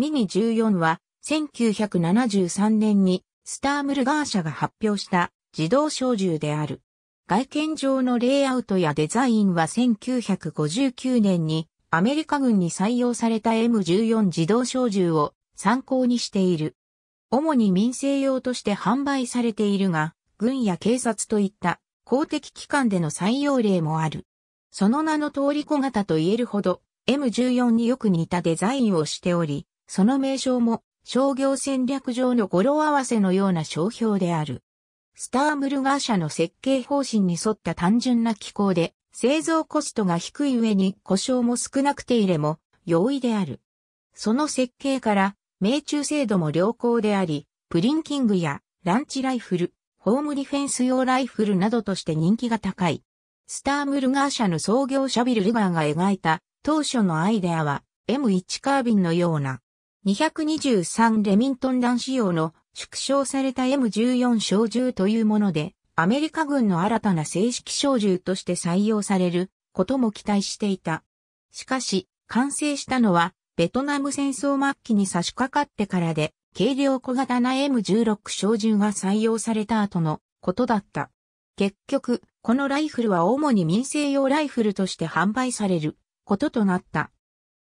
ミニ14は1973年にスタームルガー社が発表した自動小銃である。外見上のレイアウトやデザインは1959年にアメリカ軍に採用された M14 自動小銃を参考にしている。主に民生用として販売されているが、軍や警察といった公的機関での採用例もある。その名の通り小型と言えるほど M14 によく似たデザインをしており、その名称も商業戦略上の語呂合わせのような商標である。スタームルガー社の設計方針に沿った単純な機構で、製造コストが低い上に故障も少なくて入れも容易である。その設計から、命中精度も良好であり、プリンキングやランチライフル、ホームディフェンス用ライフルなどとして人気が高い。スタームルガー社の創業者ビル・ルガーが描いた当初のアイデアは M1 カービンのような223レミントン弾仕様の縮小された M14 小銃というもので、アメリカ軍の新たな正式小銃として採用されることも期待していた。しかし、完成したのは、ベトナム戦争末期に差し掛かってからで、軽量小型な M16 小銃が採用された後のことだった。結局、このライフルは主に民生用ライフルとして販売されることとなった。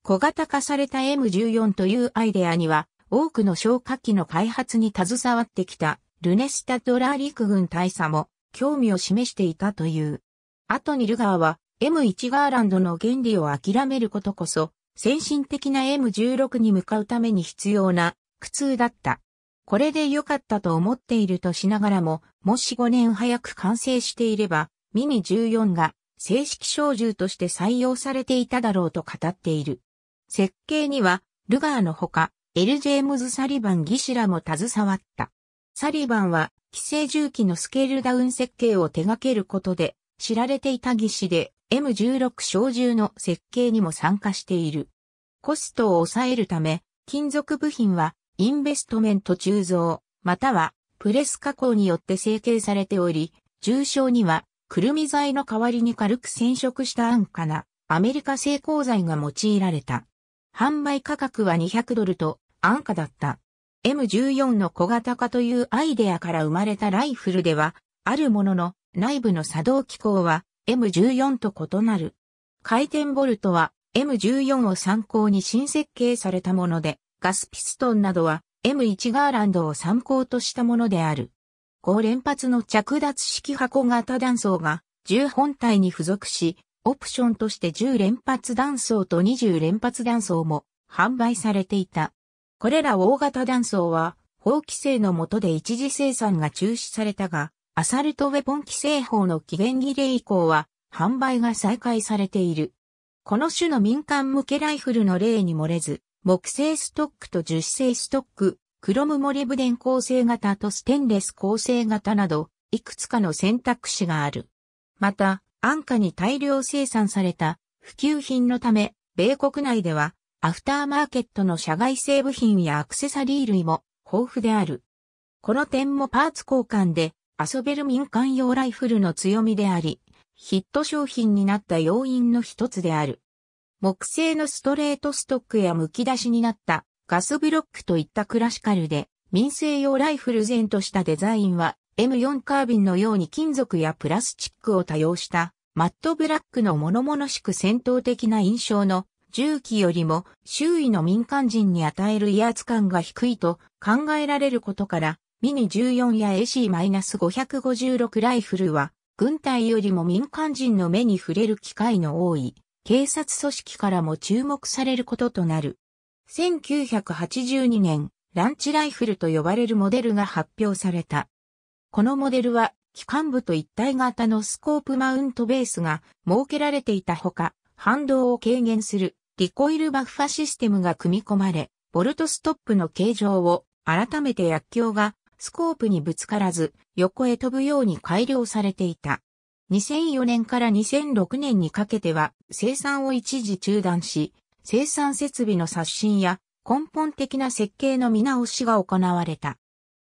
小型化された M14 というアイデアには、多くの消火器の開発に携わってきた、ルネスタドラー陸軍大佐も、興味を示していたという。後にルガーは、M1 ガーランドの原理を諦めることこそ、先進的な M16 に向かうために必要な苦痛だった。これで良かったと思っているとしながらも、もし5年早く完成していれば、ミニ14が正式小銃として採用されていただろうと語っている。設計には、ルガーのほか、エル・ジェームズ・サリバン技師らも携わった。サリバンは、寄生重機のスケールダウン設計を手掛けることで、知られていた技師で、M16 小銃の設計にも参加している。コストを抑えるため、金属部品は、インベストメント鋳造、または、プレス加工によって成形されており、重症には、くるみ剤の代わりに軽く染色した安価な、アメリカ製鋼材が用いられた。販売価格は200ドルと安価だった。M14 の小型化というアイデアから生まれたライフルでは、あるものの内部の作動機構は M14 と異なる。回転ボルトは M14 を参考に新設計されたもので、ガスピストンなどは M1 ガーランドを参考としたものである。高連発の着脱式箱型弾倉が10本体に付属し、オプションとして10連発弾倉と20連発弾倉も販売されていた。これら大型弾倉は法規制の下で一時生産が中止されたが、アサルトウェポン規制法の期限切れ以降は販売が再開されている。この種の民間向けライフルの例に漏れず、木製ストックと樹脂製ストック、クロムモリブデン構成型とステンレス構成型など、いくつかの選択肢がある。また、安価に大量生産された普及品のため、米国内ではアフターマーケットの社外製部品やアクセサリー類も豊富である。この点もパーツ交換で遊べる民間用ライフルの強みであり、ヒット商品になった要因の一つである。木製のストレートストックや剥き出しになったガスブロックといったクラシカルで民生用ライフル前としたデザインは M4 カービンのように金属やプラスチックを多用したマットブラックの物々しく戦闘的な印象の銃器よりも周囲の民間人に与える威圧感が低いと考えられることから、ミニ14や AC-556 ライフルは、軍隊よりも民間人の目に触れる機会の多い、警察組織からも注目されることとなる。1982年、ランチライフルと呼ばれるモデルが発表された。このモデルは機関部と一体型のスコープマウントベースが設けられていたほか、反動を軽減するリコイルバッファシステムが組み込まれ、ボルトストップの形状を改めて薬莢がスコープにぶつからず横へ飛ぶように改良されていた。2004年から2006年にかけては生産を一時中断し、生産設備の刷新や根本的な設計の見直しが行われた。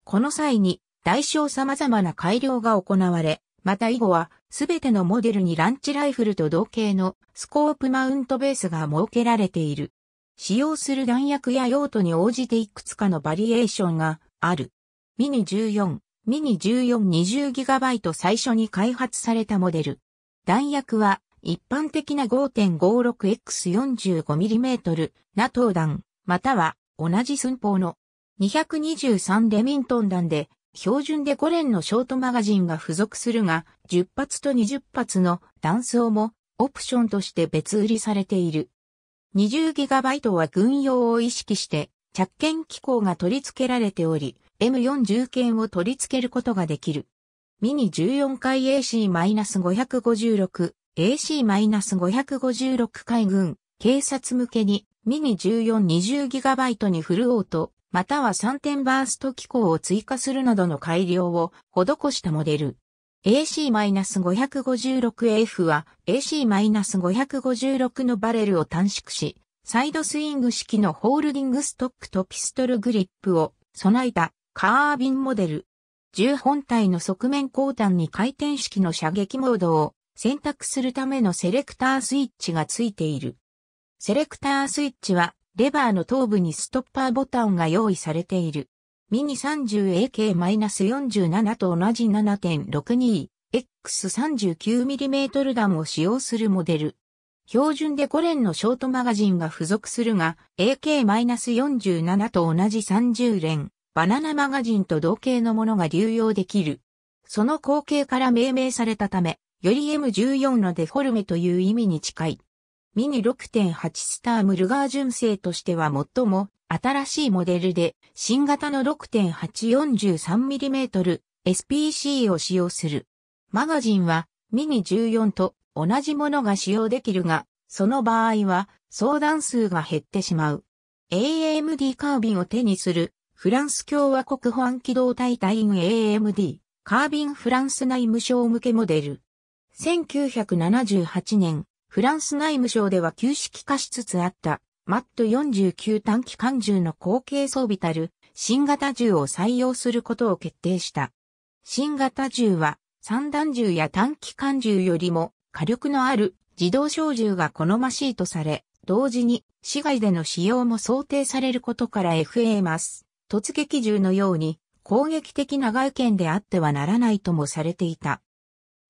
この際に大小様々な改良が行われ、また以後は、すべてのモデルにランチライフルと同型のスコープマウントベースが設けられている。使用する弾薬や用途に応じていくつかのバリエーションがある。ミニ14、ミニ 1420GB 最初に開発されたモデル。弾薬は一般的な 5.56X45mm ナトー弾、または同じ寸法の223レミントン弾で標準で5連のショートマガジンが付属するが、10発と20発の弾層もオプションとして別売りされている。20GB は軍用を意識して着剣機構が取り付けられており、M40 剣を取り付けることができる。ミニ14回 AC-556、AC-556 海軍、警察向けにミニ 1420GB にフルオート、または3点バースト機構を追加するなどの改良を施したモデル。AC-556F は AC-556 のバレルを短縮し、サイドスイング式のホールディングストックとピストルグリップを備えたカービンモデル。銃本体の側面後端に回転式の射撃モードを選択するためのセレクタースイッチがついている。セレクタースイッチはレバーの頭部にストッパーボタンが用意されている。ミニ 30AK-47 と同じ 7.62X39mm 弾を使用するモデル。標準で5連のショートマガジンが付属するが、AK-47 と同じ30連、バナナマガジンと同型のものが流用できる。その後継から命名されたため、より M14 のデフォルメという意味に近い。ミニ6.8スタームルガー純正としては最も新しいモデルで新型の 6.843mm SPC を使用する。マガジンはミニ14と同じものが使用できるが、その場合は相談数が減ってしまう。AMD カービンを手にするフランス共和国保安機動隊隊員 AMD カービンフランス内務省向けモデル。1978年フランス内務省では旧式化しつつあった、マット49短期間銃の後継装備たる、新型銃を採用することを決定した。新型銃は、三段銃や短期間銃よりも火力のある自動小銃が好ましいとされ、同時に市外での使用も想定されることから FA ます。突撃銃のように攻撃的な外見であってはならないともされていた。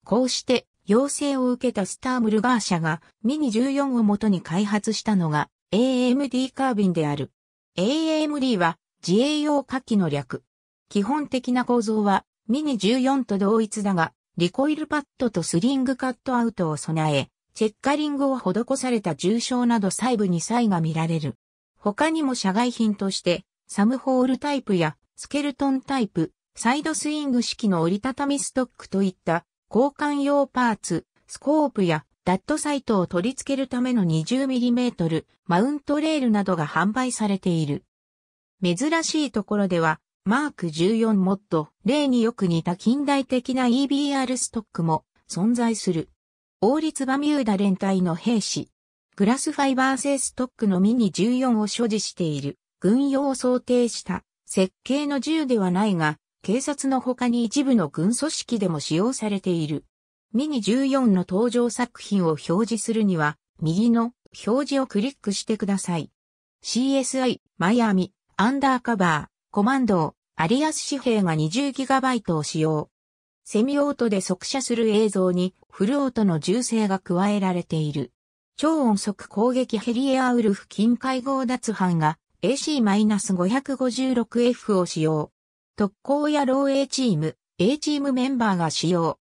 こうして要請を受けたスタームルガー社がミニ14を元に開発したのが AMD カービンである。AMD は自営用火器の略。基本的な構造はミニ14と同一だが、リコイルパッドとスリングカットアウトを備え、チェッカリングを施された重傷など細部に差異が見られる。他にも社外品として、サムホールタイプやスケルトンタイプ、サイドスイング式の折りたたみストックといった交換用パーツ、スコープやダットサイトを取り付けるための 20mm マウントレールなどが販売されている。珍しいところでは、マーク14モッド、例によく似た近代的な EBR ストックも存在する。王立バミューダ連隊の兵士、グラスファイバー製ストックのミニ14を所持している、軍用を想定した、設計の銃ではないが、警察の他に一部の軍組織でも使用されている。ミニ14の登場作品を表示するには、右の表示をクリックしてください。CSI、マイアミ、アンダーカバー、コマンド、アリアス紙幣が 20GB を使用。セミオートで速射する映像にフルオートの銃声が加えられている。超音速攻撃ヘリエアウルフ近海合奪班が AC-556F を使用。特攻や漏洩チーム、A チームメンバーが使用。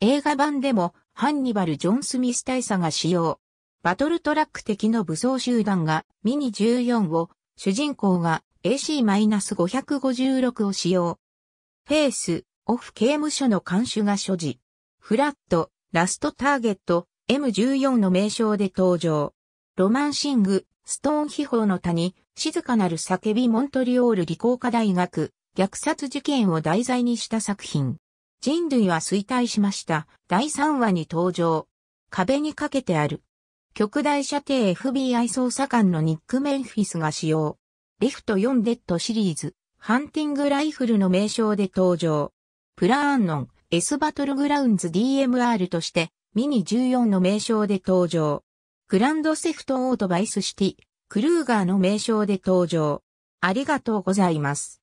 映画版でも、ハンニバル・ジョン・スミス大佐が使用。バトルトラック的の武装集団がミニ14を、主人公が AC-556 を使用。フェイス、オフ刑務所の監守が所持。フラット、ラストターゲット、M14 の名称で登場。ロマンシング、ストーン秘宝の谷、静かなる叫びモントリオール理工科大学、虐殺事件を題材にした作品。人類は衰退しました。第3話に登場。壁にかけてある。極大射程 FBI 捜査官のニック・メンフィスが使用。リフト4デッドシリーズ、ハンティングライフルの名称で登場。プラーンノン、S バトルグラウンズ DMR として、ミニ14の名称で登場。グランドセフトオートバイスシティ、クルーガーの名称で登場。ありがとうございます。